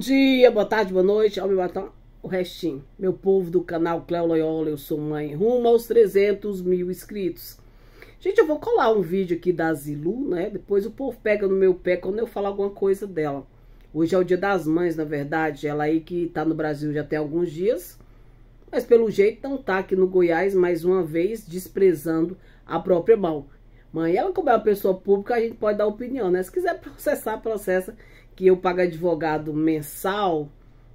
dia, boa tarde, boa noite, ao meu batom, o restinho. Meu povo do canal Cléo Loyola, eu sou mãe, rumo aos 300 mil inscritos. Gente, eu vou colar um vídeo aqui da Zilu, né? Depois o povo pega no meu pé quando eu falar alguma coisa dela. Hoje é o dia das mães, na verdade, ela aí que tá no Brasil já tem alguns dias. Mas pelo jeito não tá aqui no Goiás, mais uma vez, desprezando a própria mão. Mãe, ela como é uma pessoa pública, a gente pode dar opinião, né? Se quiser processar, processa que eu pago advogado mensal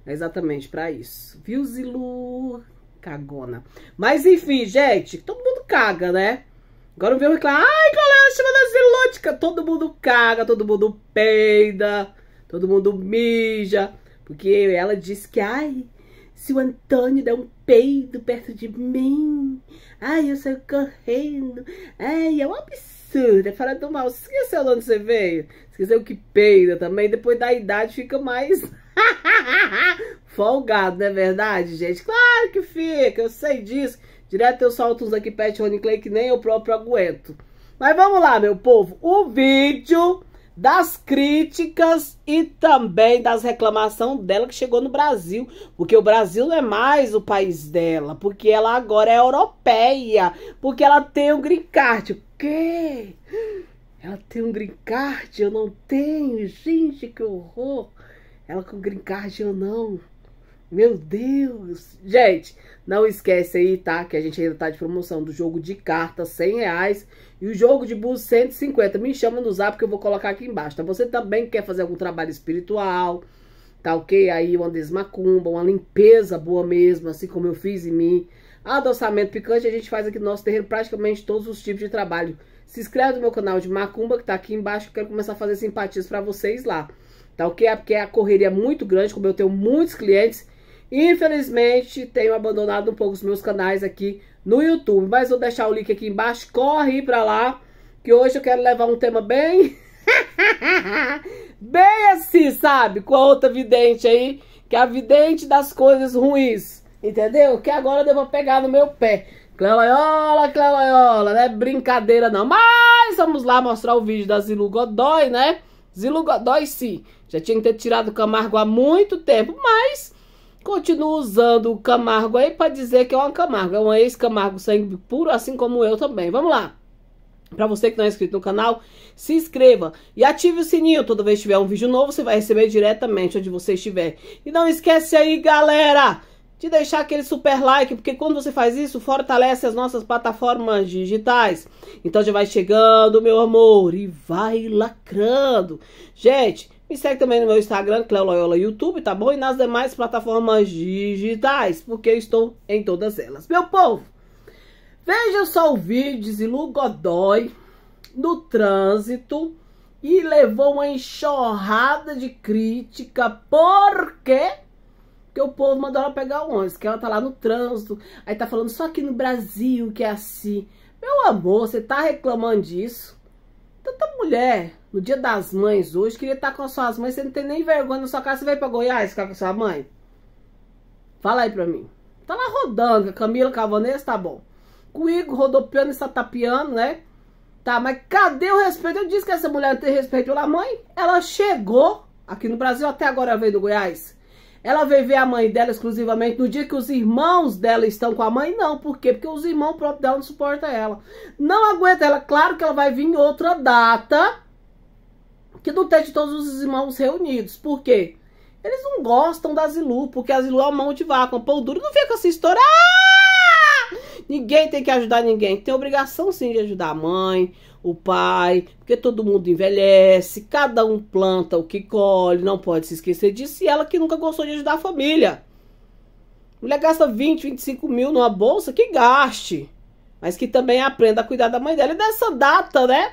é exatamente para isso. Viu, Zilu? Cagona. Mas enfim, gente, todo mundo caga, né? Agora não veio reclamar, ai galera, é chama da zilótica. Todo mundo caga, todo mundo peida, todo mundo mija. Porque ela disse que, ai, se o Antônio der um peido perto de mim, ai, eu saio correndo, ai, é um absurdo absurda, fala é falar do mal. Você esqueceu de onde você veio? Esqueceu que peida também. Depois da idade fica mais folgado, não é verdade, gente? Claro que fica, eu sei disso. Direto eu solto uns aqui, Pet Rony Clay, que nem eu próprio aguento. Mas vamos lá, meu povo. O vídeo das críticas e também das reclamações dela que chegou no Brasil, porque o Brasil não é mais o país dela, porque ela agora é europeia, porque ela tem o green card quê? Ela tem um green card, eu não tenho. Gente, que horror. Ela com green card, eu não. Meu Deus. Gente, não esquece aí, tá? Que a gente ainda tá de promoção do jogo de cartas, 100 reais. E o jogo de bus, 150. Me chama no zap que eu vou colocar aqui embaixo, tá? Você também quer fazer algum trabalho espiritual tá ok? Aí uma desmacumba, uma limpeza boa mesmo, assim como eu fiz em mim. Adoçamento picante a gente faz aqui no nosso terreno praticamente todos os tipos de trabalho. Se inscreve no meu canal de macumba que tá aqui embaixo, que eu quero começar a fazer simpatias para vocês lá. Tá ok? É porque a correria é muito grande, como eu tenho muitos clientes, Infelizmente, tenho abandonado um pouco os meus canais aqui no YouTube, mas vou deixar o link aqui embaixo. Corre pra lá, que hoje eu quero levar um tema bem bem assim, sabe? Com a outra vidente aí, que é a vidente das coisas ruins, entendeu? Que agora eu vou pegar no meu pé. Clelaiola, Clelaiola, não é brincadeira não. Mas vamos lá mostrar o vídeo da Zilu Godoy, né? Zilu Godoy sim, já tinha que ter tirado o Camargo há muito tempo, mas continua usando o Camargo aí para dizer que é uma Camargo. É uma ex-Camargo sangue puro, assim como eu também. Vamos lá. Para você que não é inscrito no canal, se inscreva e ative o sininho. Toda vez que tiver um vídeo novo, você vai receber diretamente onde você estiver. E não esquece aí, galera, de deixar aquele super like, porque quando você faz isso, fortalece as nossas plataformas digitais. Então já vai chegando, meu amor, e vai lacrando. Gente, me segue também no meu Instagram, Cleo Loyola YouTube, tá bom? E nas demais plataformas digitais, porque eu estou em todas elas. Meu povo! Veja só o vídeo de Zilu Godoy no trânsito e levou uma enxurrada de crítica. Por quê? Porque o povo mandou ela pegar o ônibus, que ela tá lá no trânsito, aí tá falando só aqui no Brasil que é assim. Meu amor, você tá reclamando disso? Tanta mulher, no dia das mães hoje, queria estar tá com as suas mães, você não tem nem vergonha na sua casa, você veio pra Goiás ficar com sua mãe? Fala aí pra mim. Tá lá rodando, Camila Cavanês, tá bom comigo, rodopiando e satapiando, né? Tá, mas cadê o respeito? Eu disse que essa mulher tem respeito pela mãe. Ela chegou aqui no Brasil, até agora ela veio do Goiás. Ela veio ver a mãe dela exclusivamente no dia que os irmãos dela estão com a mãe? Não, por quê? Porque os irmãos próprios dela não suportam ela. Não aguenta ela. Claro que ela vai vir em outra data que não tem de todos os irmãos reunidos. Por quê? Eles não gostam da Zilu, porque a Zilu é uma mão de vaca, um pão duro. Não fica assim, estourar. Ninguém tem que ajudar ninguém. Tem obrigação sim de ajudar a mãe, o pai, porque todo mundo envelhece, cada um planta o que colhe, não pode se esquecer disso. E ela que nunca gostou de ajudar a família. mulher gasta 20, 25 mil numa bolsa, que gaste. Mas que também aprenda a cuidar da mãe dela. E nessa data, né?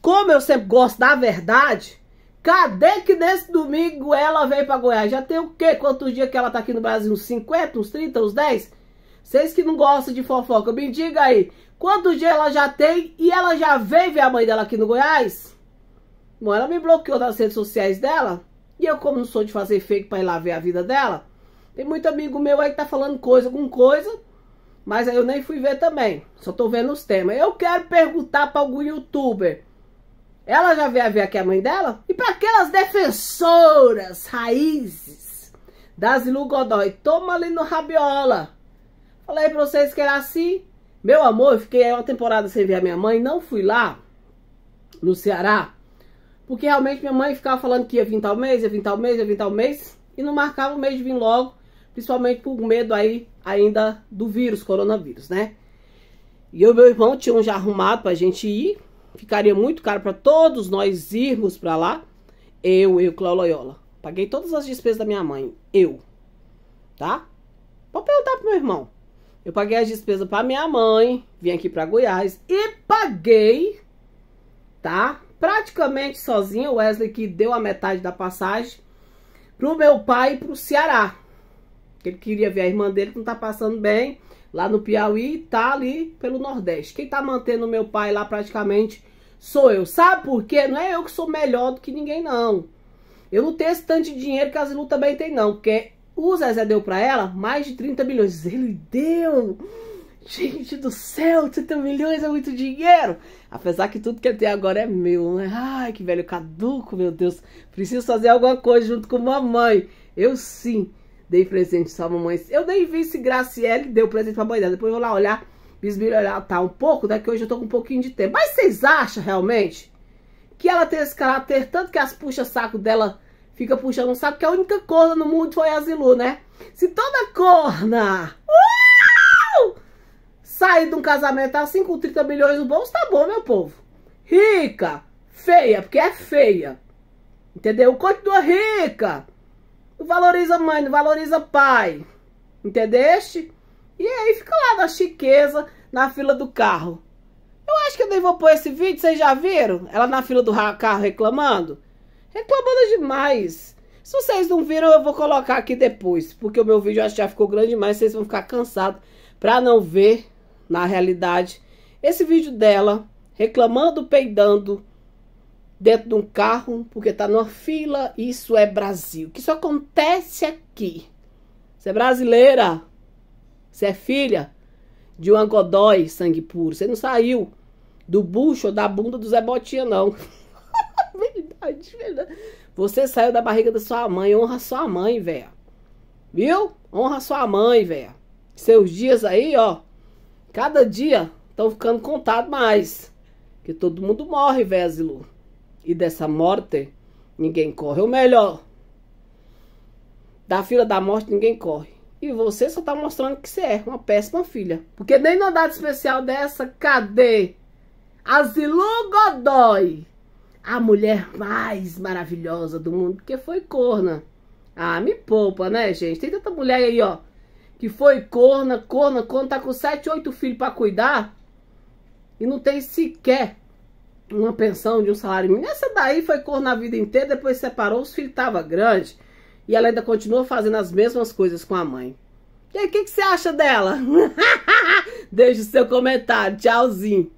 Como eu sempre gosto da verdade, cadê que nesse domingo ela veio para Goiás? Já tem o quê? Quantos dias que ela tá aqui no Brasil? Uns 50, uns 30, uns 10? Vocês que não gostam de fofoca, me diga aí. Quantos dias ela já tem e ela já veio ver a mãe dela aqui no Goiás? Bom, ela me bloqueou nas redes sociais dela. E eu, como não sou de fazer fake pra ir lá ver a vida dela, tem muito amigo meu aí que tá falando coisa com coisa. Mas aí eu nem fui ver também. Só tô vendo os temas. Eu quero perguntar pra algum youtuber. Ela já veio a ver aqui a mãe dela? E para aquelas defensoras raízes das Ilugodói, toma ali no rabiola. Falei pra vocês que era assim. Meu amor, eu fiquei uma temporada sem ver a minha mãe, não fui lá no Ceará, porque realmente minha mãe ficava falando que ia vir tal mês, ia vir tal mês, ia vir tal mês, e não marcava o mês de vir logo, principalmente por medo aí ainda do vírus, coronavírus, né? E eu e meu irmão tinham já arrumado pra gente ir, ficaria muito caro para todos nós irmos para lá, eu, eu, Cláudio Loyola. Paguei todas as despesas da minha mãe, eu, tá? Pode perguntar pro meu irmão. Eu paguei as despesas para minha mãe, vim aqui para Goiás e paguei, tá? Praticamente sozinha, o Wesley que deu a metade da passagem pro meu pai e pro Ceará. Ele queria ver a irmã dele que não tá passando bem lá no Piauí, tá ali pelo Nordeste. Quem tá mantendo meu pai lá praticamente sou eu. Sabe por quê? Não é eu que sou melhor do que ninguém não. Eu não tenho esse tanto de dinheiro que as Zilu também tem não, porque o Zezé deu para ela mais de 30 milhões. Ele deu! Gente do céu, 30 milhões é muito dinheiro! Apesar que tudo que eu tenho agora é meu, né? Ai, que velho caduco, meu Deus. Preciso fazer alguma coisa junto com mamãe. Eu sim dei presente só mamãe. Eu nem vi se Graciele deu presente pra mãe dela. Depois eu vou lá olhar, bisbilhar, tá um pouco, né? Que hoje eu tô com um pouquinho de tempo. Mas vocês acham realmente que ela tem esse caráter, tanto que as puxa-saco dela fica puxando, sabe que a única corna no mundo foi a Zilu, né? Se toda corna uh, sair de um casamento assim com 30 milhões no bolso, tá bom, meu povo. Rica, feia, porque é feia. Entendeu? Continua rica. Não valoriza mãe, não valoriza pai. Entendeste? E aí fica lá na chiqueza, na fila do carro. Eu acho que eu nem vou pôr esse vídeo, vocês já viram? Ela na fila do carro reclamando. Reclamando é demais. Se vocês não viram, eu vou colocar aqui depois. Porque o meu vídeo acho que já ficou grande demais. Vocês vão ficar cansados pra não ver, na realidade, esse vídeo dela reclamando, peidando dentro de um carro porque tá numa fila. Isso é Brasil. Que isso acontece aqui. Você é brasileira. Você é filha de um angodói sangue puro. Você não saiu do bucho ou da bunda do Zé Botinha, não. Você saiu da barriga da sua mãe, honra sua mãe, velho. Viu? Honra sua mãe, velho. Seus dias aí, ó. Cada dia estão ficando contados mais. Que todo mundo morre, Vésilo. E dessa morte, ninguém corre o melhor. Da fila da morte, ninguém corre. E você só tá mostrando que você é uma péssima filha. Porque nem na data especial dessa, cadê? Azilu Godoy a mulher mais maravilhosa do mundo, porque foi corna. Ah, me poupa, né, gente? Tem tanta mulher aí, ó, que foi corna, corna, corna, tá com sete, oito filhos para cuidar e não tem sequer uma pensão de um salário mínimo. Essa daí foi corna a vida inteira, depois separou, os filhos estavam grandes e ela ainda continua fazendo as mesmas coisas com a mãe. E aí, o que, que você acha dela? Deixe o seu comentário. Tchauzinho.